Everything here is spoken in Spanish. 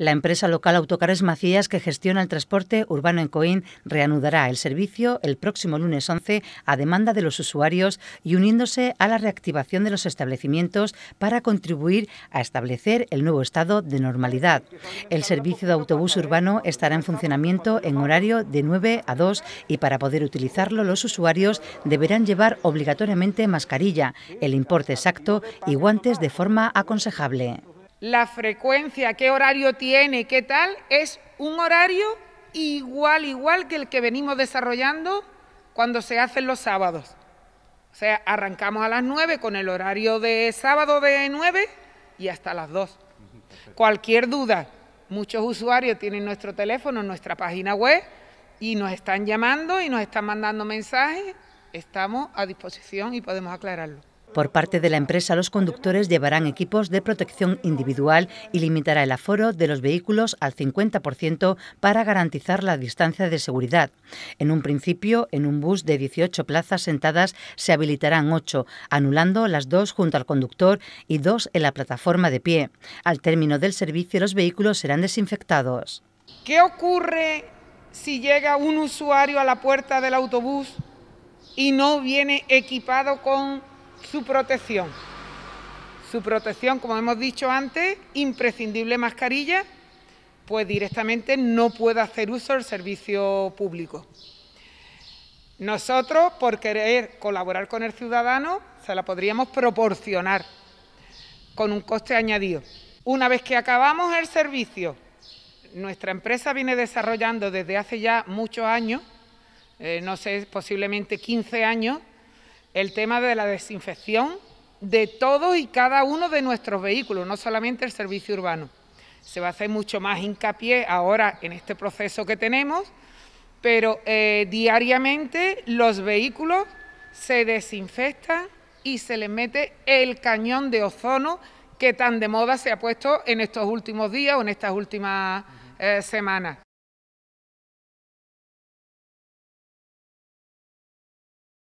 La empresa local Autocares Macías, que gestiona el transporte urbano en Coín, reanudará el servicio el próximo lunes 11 a demanda de los usuarios y uniéndose a la reactivación de los establecimientos para contribuir a establecer el nuevo estado de normalidad. El servicio de autobús urbano estará en funcionamiento en horario de 9 a 2 y para poder utilizarlo los usuarios deberán llevar obligatoriamente mascarilla, el importe exacto y guantes de forma aconsejable la frecuencia, qué horario tiene, qué tal, es un horario igual, igual que el que venimos desarrollando cuando se hacen los sábados. O sea, arrancamos a las 9 con el horario de sábado de 9 y hasta las 2. Cualquier duda, muchos usuarios tienen nuestro teléfono, nuestra página web y nos están llamando y nos están mandando mensajes. Estamos a disposición y podemos aclararlo. Por parte de la empresa, los conductores llevarán equipos de protección individual y limitará el aforo de los vehículos al 50% para garantizar la distancia de seguridad. En un principio, en un bus de 18 plazas sentadas se habilitarán 8, anulando las dos junto al conductor y dos en la plataforma de pie. Al término del servicio, los vehículos serán desinfectados. ¿Qué ocurre si llega un usuario a la puerta del autobús y no viene equipado con su protección. Su protección, como hemos dicho antes, imprescindible mascarilla, pues directamente no puede hacer uso del servicio público. Nosotros, por querer colaborar con el ciudadano, se la podríamos proporcionar con un coste añadido. Una vez que acabamos el servicio, nuestra empresa viene desarrollando desde hace ya muchos años, eh, no sé, posiblemente 15 años, el tema de la desinfección de todos y cada uno de nuestros vehículos, no solamente el servicio urbano. Se va a hacer mucho más hincapié ahora en este proceso que tenemos, pero eh, diariamente los vehículos se desinfectan y se les mete el cañón de ozono que tan de moda se ha puesto en estos últimos días o en estas últimas eh, semanas.